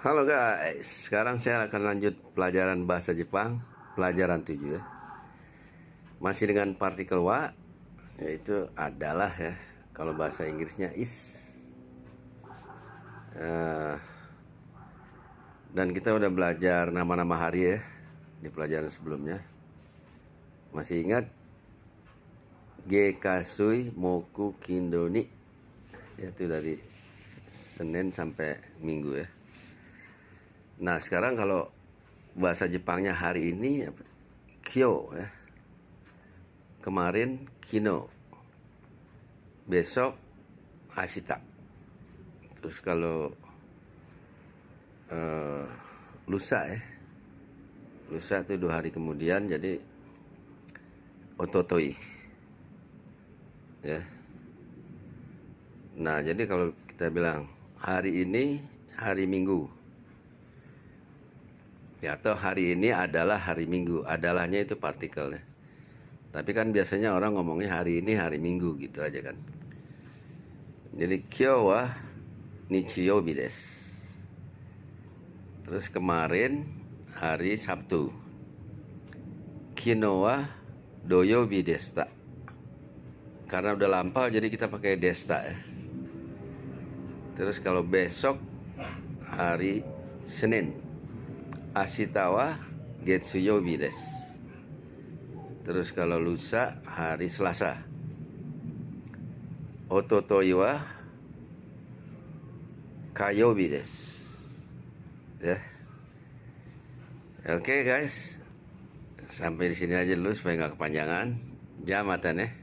Halo guys, sekarang saya akan lanjut pelajaran bahasa Jepang, pelajaran 7 ya. Masih dengan partikel wa, yaitu adalah ya, kalau bahasa Inggrisnya is. Uh, dan kita udah belajar nama-nama hari ya, di pelajaran sebelumnya. Masih ingat? Gekasui Moku Kindoni, yaitu dari Senin sampai Minggu ya. Nah sekarang kalau bahasa Jepangnya hari ini kyo ya. Kemarin kino. Besok asita Terus kalau uh, lusa ya. Lusa itu dua hari kemudian jadi ototoi. Ya. Nah jadi kalau kita bilang hari ini hari Minggu ya atau hari ini adalah hari Minggu adalahnya itu partikelnya tapi kan biasanya orang ngomongnya hari ini hari Minggu gitu aja kan jadi kyo wa nichiyobi bides terus kemarin hari Sabtu kino wa doyobi bidesta karena udah lampau jadi kita pakai desta ya terus kalau besok hari Senin Asitawa Getsuyobi des. Terus kalau lusa hari Selasa. wa Kayobi des. Ya. Oke okay, guys. Sampai di sini aja dulu supaya nggak kepanjangan. Jamatan ya.